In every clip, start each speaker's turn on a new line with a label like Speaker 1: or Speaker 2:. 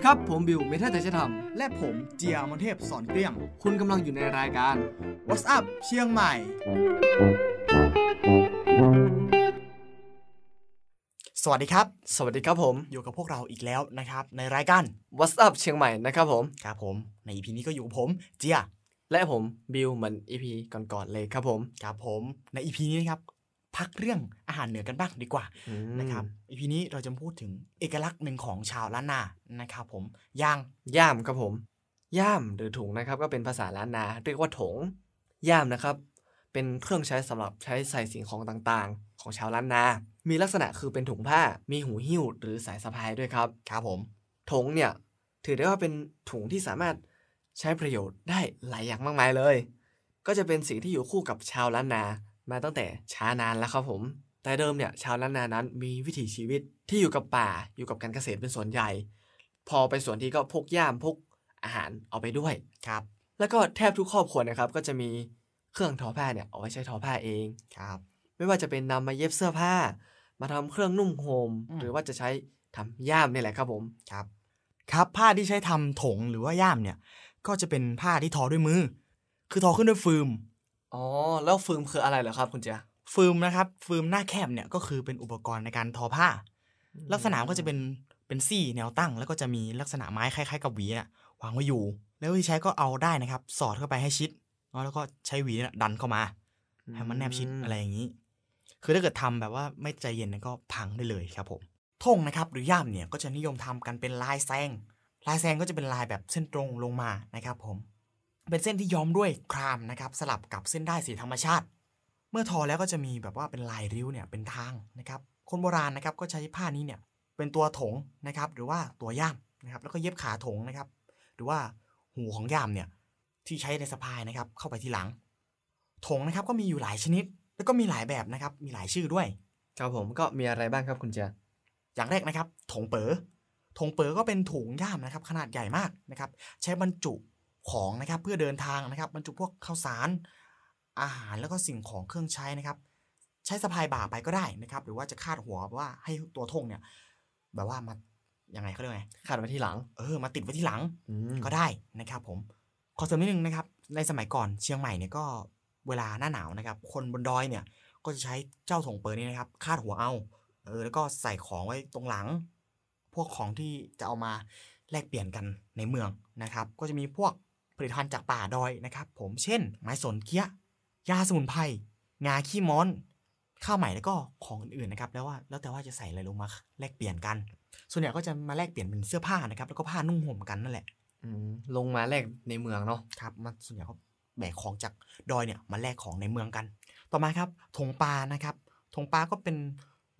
Speaker 1: สดีครับผมบิวเมทัลแต่จะทำและผมเจียมนเทพสอนเกลี้ยงคุณกำลังอยู่ในรายการ What's Up เชียงใหม่ สวัสดีครับ สวัสดีครับผมอยู่กับพวกเราอีกแล้วนะครับ ในรายการ What's Up เชียงใหม่นะครับผมครับผมในอีพีนี้ก็อยู่ผมเจียและผมบิวเหมือนอีพีก่อนๆเลยครับผมครับผมในอีพีนี้นะครับพักเรื่องอาหารเหนือกันบ้างดีกว่า นะครับอีพีนี้เราจะพูดถึงเอกลักษณ์หนึ่งของชาวล้านนานะครับ ผมย่างย่ามครับผมย่ามหรือถุงนะครับก็เป็นภาษาล้านนา เรียกว่าถงย่ามนะครับ เป็นเครื่องใช้สำหรับใช้ใส่สิ่งของต่างๆ ของชาวล้านนา มีลักษณะคือเป็นถุงผ้ามีหูหิ้วหรือสายสะพายด้วยครับครับผมถงเนี่ยถือได้ว่าเป็นถุงที่สามารถใช้ประโยชน์ได้หลายอย่างมากมายเลย ก็จะเป็นสิ่งที่อยู่คู่กับชาวล้านนามาตั้งแต่ช้านานแล้วครับผม แต่เดิมเนี่ยชาวล้านนานั้นมีวิถีชีวิตที่อยู่กับป่าอยู่กับการเกษตรเป็นส่วนใหญ่ พอไปสวนที่ก็พกย่ามพกอาหารเอาไปด้วยครับ แล้วก็แทบทุกครอบครัวนะครับก็จะมีเครื่องทอผ้าเนี่ยเอาไว้ใช้ทอผ้าเองครับ ไม่ว่าจะเป็นนำมาเย็บเสื้อผ้า มาทำเครื่องนุ่มโฮมหรือว่าจะใช้ทำย่ามนี่แหละครับผมครับ ครับผ้าที่ใช้ทำถงหรือว่าย่ามเนี่ยก็จะเป็นผ้าที่ทอด้วยมือ คือทอขึ้นด้วยฟิล์มอ๋อแล้วฟืมคืออะไรเหรอครับคุณเจ้าฟืมนะครับ ฟืมหน้าแคบเนี่ยก็คือเป็นอุปกรณ์ในการทอผ้า ลักษณะก็จะเป็นเป็นซี่แนวตั้ง แล้วก็จะมีลักษณะไม้คล้ายๆกับหวีวางไว้อยู่ แล้วที่ใช้ก็เอาได้นะครับ สอดเข้าไปให้ชิด แล้วก็ใช้หวีนะดันเข้ามาให้มันแนบชิดอะไรอย่างนี้ คือถ้าเกิดทำแบบว่าไม่ใจเย็นก็พังได้เลยครับผมท่งนะครับหรือย่ามเนี่ยก็จะนิยมทำกันเป็นลายแซงลายแซงก็จะเป็นลายแบบเส้นตรงลงมานะครับผมเป็นเส้นที่ย้อมด้วยครามนะครับ สลับกับเส้นได้สีธรรมชาติ เมื่อทอแล้วก็จะมีแบบว่าเป็นลายริ้วเนี่ยเป็นทางนะครับ คนโบราณนะครับก็ใช้ผ้านี้เนี่ยเป็นตัวถงนะครับ หรือว่าตัวย่ามนะครับ แล้วก็เย็บขาถงนะครับ หรือว่าหูของย่ามเนี่ยที่ใช้ในสะพายนะครับ เข้าไปทีหลังถงนะครับก็มีอยู่หลายชนิด แล้วก็มีหลายแบบนะครับมีหลายชื่อด้วยครับผมก็มีอะไรบ้างครับ คุณเจอย่างแรกนะครับถงเป๋อถงเป๋อก็เป็นถุงย่ามนะครับขนาดใหญ่มากนะครับใช้บรรจุของนะครับเพื่อเดินทางนะครับบรรจุพวกข้าวสารอาหารแล้วก็สิ่งของเครื่องใช้นะครับ ใช้สะพายบ่าไปก็ได้นะครับหรือว่าจะคาดหัวว่าให้ตัวธงเนี่ย แบบว่ามายังไงเขาเรียกไงคาดไว้ที่หลังเออ มาติดไว้ที่หลังก็ได้นะครับ ผมขอเสริมนิดนึงนะครับ ในสมัยก่อนเชียงใหม่เนี่ยก็เวลาหน้าหนาวนะครับคนบนดอยเนี่ย ก็จะใช้เจ้าถงเปิดนี่นะครับ คาดหัวเอาเออแล้วก็ใส่ของไว้ตรงหลัง พวกของที่จะเอามาแลกเปลี่ยนกันในเมืองนะครับ ก็จะมีพวกผลิตภัณฑ์จากป่าดอยนะครับผมเช่น ไม้สนเคี้ยยาสมุนไพรงาขี้ม้อนข้าวใหม่แล้วก็ของอื่นๆนะครับแล้วว่าแล้วแต่ว่าจะใส่อะไรลงมาแลกเปลี่ยนกัน ส่วนใหญ่ก็จะมาแลกเปลี่ยนเป็นเสื้อผ้านะครับแล้วก็ผ้านุ่งห่มกันนั่นแหละลงมาแลกในเมืองเนาะครับมันส่วนใหญ่ก็แบกของจากดอยเนี่ยมาแลกของในเมืองกัน ต่อมาครับถงปลานะครับถงปลาก็เป็น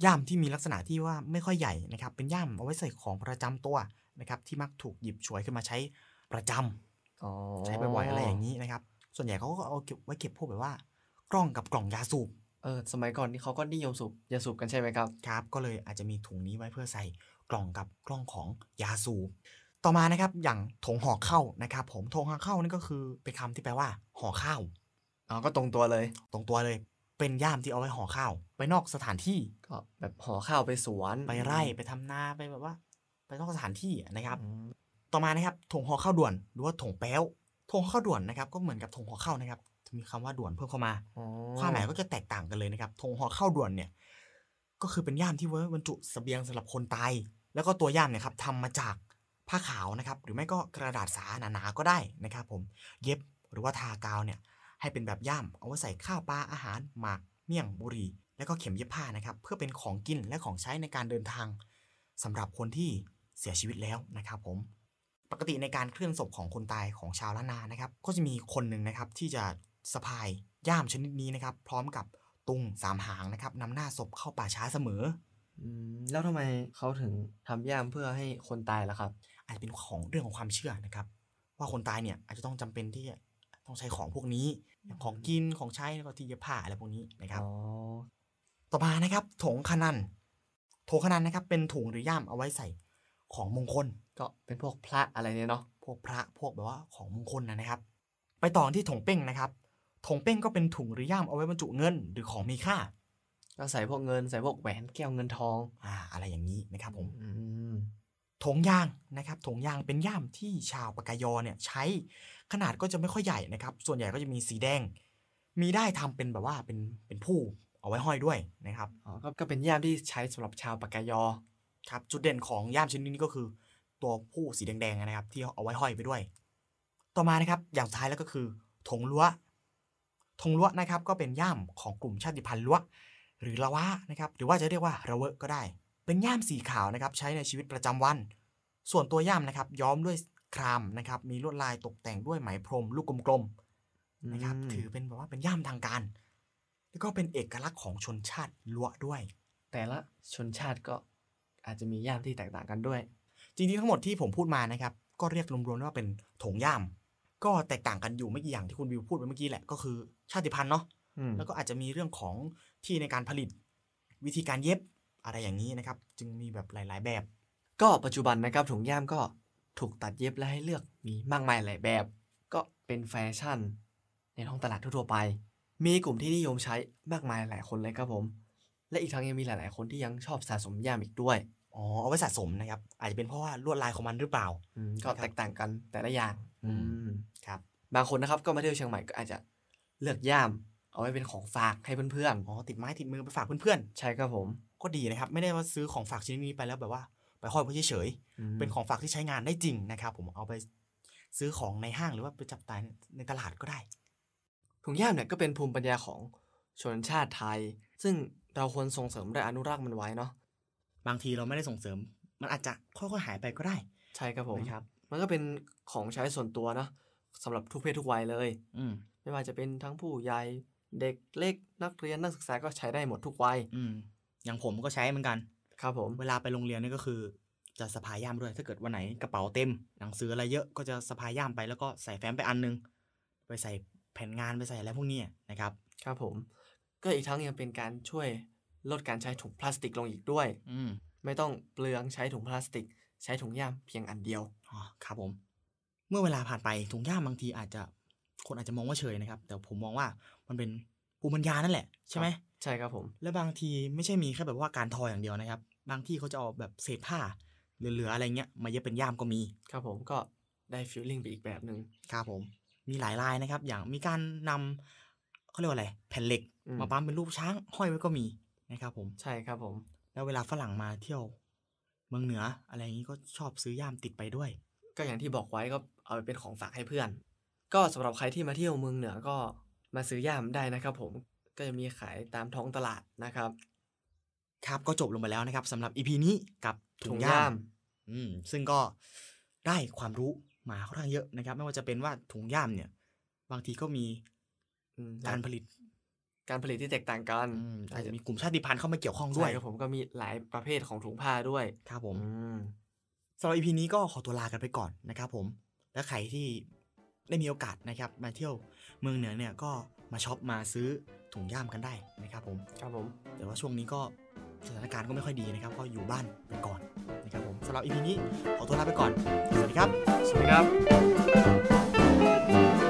Speaker 1: ย่ามที่มีลักษณะที่ว่าไม่ค่อยใหญ่นะครับเป็นย่ามเอาไว้ใส่ของประจำตัวนะครับที่มักถูกหยิบฉวยขึ้นมาใช้ประจำใช้บ่อยๆอะไรอย่างนี้นะครับ ส่วนใหญ่เขาก็เอาเก็บไว้เก็บพวกแบบว่า กล้องกับกล่องยาสูบ เออสมัยก่อนนี่เขาก็นิยมสูบยาสูบกันใช่ไหมครับ ครับ ก็เลยอาจจะมีถุงนี้ไว้เพื่อใส่ กล่องกับกล้องของยาสูบ ต่อมานะครับอย่างถงห่อข้าวนะครับ ผมถงห่อข้าวนี่ก็คือเป็นคำที่แปลว่า ห่อข้าวอ๋อก็ตรงตัวเลย ตรงตัวเลยเป็นย่ามที่เอาไว้ห่อข้าวไปนอกสถานที่ก็แบบห่อข้าวไปสวนไปไร่ ไปทำนาไปแบบว่า ไปนอกสถานที่นะครับต่อมานะครับถงห่อข้าวด่วนหรือว่าถงแป้วถงหข้าวด่วนนะครับ ก็เหมือนกับถงห่อข้าวนะครับมีคำว่าด่วนเพิ่มเข้ามาความหมายก็จะแตกต่างกันเลยนะครับถงหอเข้าด่วนเนี่ยก็คือเป็นย่ามที่เว้บรรจุสเสบียงสำหรับคนตายแล้วก็ตัวย่ามเนี่ยครับทำมาจากผ้าขาวนะครับ หรือไม่ก็กระดาษสาหนาๆก็ได้นะครับ ผมเย็บหรือว่าทากาวเนี่ย ให้เป็นแบบย่ามเอาไว้ใส่ข้าวปลาอาหารหมากเมี่ยงบุหรี่แล้วก็เข็มเย็บผ้านะครับ เพื่อเป็นของกินและของใช้ในการเดินทาง สำหรับคนที่เสียชีวิตแล้วนะครับ ผมปกติในการเคลื่อนศพของคนตายของชาวล้านนานะครับ ก็จะมีคนหนึ่งนะครับที่จะสะพายย่ามชนิดนี้นะครับ พร้อมกับตุงสามหางนะครับนำหน้าศพเข้าป่าช้าเสมอแล้วทำไมเขาถึงทำย่ามเพื่อให้คนตายล่ะครับ อาจจะเป็นของเรื่องของความเชื่อนะครับ ว่าคนตายเนี่ยอาจจะต้องจำเป็นที่ต้องใช้ของพวกนี้อย่างของกินของใช้แล้วก็ที่จะผ้าอะไรพวกนี้นะครับต่อมานะครับถงขนันโถงขนันนะครับ เป็นถุงหรือย่ามเอาไว้ใส่ของมงคลก็เป็นพวกพระอะไรเนี่ยเนาะ พวกพระ พวกแบบว่าของมงคลนะครับ ไปต่อที่ถงเป้งนะครับถงเป้งก็เป็นถุงหรือย่ามเอาไว้บรรจุเงิน หรือของมีค่า ก็ใส่พวกเงิน ใส่พวกแหวน แก้วเงินทอง อ่า อะไรอย่างนี้นะครับผมถงยางนะครับถงยางเป็นย่ามที่ชาวปากายอเนี่ยใช้ ขนาดก็จะไม่ค่อยใหญ่นะครับ ส่วนใหญ่ก็จะมีสีแดง มีได้ทำเป็นแบบว่าเป็นเป็นผู้เอาไว้ห้อยด้วยนะครับอ๋อก็เป็นย่ามที่ใช้สำหรับชาวปากายอครับ จุดเด่นของย่ามชนิดนี้ก็คือตัวผู้สีแดง ๆนะครับ ที่เอาไว้ห้อยไปด้วย ต่อมานะครับอย่างท้ายแล้วก็คือธงล้วธงล้วนะครับก็เป็นย่ามของกลุ่มชาติพันธุ์ล้วหรือละวะนะครับ หรือว่าจะเรียกว่าระเวะก็ได้ เป็นย่ามสีขาวนะครับใช้ในชีวิตประจำวัน ส่วนตัวย่ามนะครับย้อมด้วยครามนะครับ มีลวดลายตกแต่งด้วยไหมพรม ลูกกลมๆนะครับ ถือเป็นแบบว่าเป็นย่ามทางการ แล้วก็เป็นเอกลักษณ์ของชนชาติล้วด้วย แต่ละชนชาติก็อาจจะมีย่ามที่แตกต่างกันด้วยจริงๆทั้งหมดที่ผมพูดมานะครับ ก็เรียกรวมๆว่าเป็นถงย่าม ก็แตกต่างกันอยู่ไม่กี่อย่างที่คุณวิวพูดไปเมื่อกี้แหละก็คือชาติพันธุ์เนาะแล้วก็อาจจะมีเรื่องของที่ในการผลิตวิธีการเย็บอะไรอย่างนี้นะครับจึงมีแบบหลาย ๆแบบ ก็ปัจจุบันนะครับถุงย่ามก็ถูกตัดเย็บและให้เลือกมีมากมายหลายแบบ ก็เป็นแฟชั่น ในท้องตลาดทั่วไป มีกลุ่มที่นิยมใช้มากมายหลายคนเลยครับผม และอีกทั้งยังมีหลาย ๆ คนที่ยังชอบสะสมย่ามอีกด้วยอ๋อเอาไว้สะสมนะครับอาจจะเป็นเพราะว่าลวดลายของมันหรือเปล่าก็แตกต่างกันแต่ละอย่างครับ บางคนนะครับก็มาเที่ยวเชียงใหม่ก็อาจจะเลือกย่ามเอาไว้เป็นของฝากให้เพื่อนๆอ๋อติดไม้ติดมือไปฝากเพื่อนๆใช่ครับผม ก็ดีนะครับ ไม่ได้ว่าซื้อของฝากชิ้นนี้ไปแล้วแบบว่า ไปห้อยื่อเฉยๆเป็นของฝากที่ใช้งานได้จริงนะครับ ผมเอาไปซื้อของในห้างหรือว่าไปจับตายในตลาดก็ได้ถุงย่ามเนี่ยก็เป็นภูมิปัญญาของชนชาติไทย ซึ่งเราควรส่งเสริมและอนุรักษ์มันไว้เนาะบางทีเราไม่ได้ส่งเสริม มันอาจจะค่อยๆหายไปก็ได้ ใช่ครับผมครับ มันก็เป็นของใช้ส่วนตัวนะสำหรับทุกเพศทุกวัยเลย อืไม่ว่าจะเป็นทั้งผู้ใหญ่เด็กเล็กนักเรียนนักศึกษาก็ใช้ได้หมดทุกวัยอือย่างผมก็ใช้เหมือนกันครับผมเวลาไปโรงเรียนนี่ก็คือจะสะพายย่ามด้วยถ้าเกิดวันไหนกระเป๋าเต็ม หนังสืออะไรเยอะก็จะสะพายย่ามไปแล้วก็ใส่แฟ้มไปอันนึง ไปใส่แผ่นงานไปใส่อะไรพวกนี้นะครับ ครับผม ก็อีกทั้งยังเป็นการช่วยลดการใช้ถุงพลาสติกลงอีกด้วย อืไม่ต้องเปลืองใช้ถุงพลาสติก ใช้ถุงย่ามเพียงอันเดียวอ๋อครับผม เมื่อเวลาผ่านไปถุงย่ามบางทีอาจจะคนอาจจะมองว่าเฉยนะครับ แต่ผมมองว่ามันเป็นภูมิปัญญานั่นแหละใช่ไหมใช่ครับผม และบางทีไม่ใช่มีแค่แบบว่าการทออย่างเดียวนะครับ บางที่เขาจะเอาแบบเศษผ้าเหลืออะไรเงี้ยมาเย็บเป็นย่ามก็มี ครับผมก็ได้ฟิลลิ่งไปอีกแบบหนึ่งครับผม มีหลายลายนะครับ อย่างมีการนำเขาเรียกว่าอะไรแผ่นเหล็กมาปั้มเป็นรูปช้างห้อยไว้ก็มีนะครับผมใช่ครับ ผม แล้วเวลาฝรั่งมาเที่ยว เมืองเหนือ อะไรอย่างนี้ก็ชอบซื้อย่ามติดไปด้วย ก็อย่างที่บอกไว้ก็เอาไปเป็นของฝากให้เพื่อน ก็สำหรับใครที่มาเที่ยวเมืองเหนือก็มาซื้อย่ามได้นะครับ ผมก็จะมีขายตามท้องตลาดนะครับ ครับก็จบลงไปแล้วนะครับ สำหรับอีพีนี้กับถุงย่าม อืมซึ่งก็ได้ความรู้มาค่อนข้างเยอะนะครับ ไม่ว่าจะเป็นว่าถุงย่ามเนี่ย บางทีก็มีการผลิตการผลิตที่แตกต่างกันอาจจะมีกลุ่มชาติพันธุ์เข้ามาเกี่ยวข้องด้วยครับผมก็มีหลายประเภทของถุงผ้าด้วยครับผมสำหรับอีพีนี้ก็ขอตัวลากันไปก่อนนะครับผม และใครที่ได้มีโอกาสนะครับ มาเที่ยวเมืองเหนือเนี่ยก็มาช็อปมาซื้อถุงย่ามกันได้นะครับ ผมครับผมแต่ว่าช่วงนี้ก็สถานการณ์ก็ไม่ค่อยดีนะครับ ก็อยู่บ้านไปก่อนนะครับผมสำหรับอีพีนี้ขอตัวลาไปก่อนสวัสดีครับสวัสดีครับ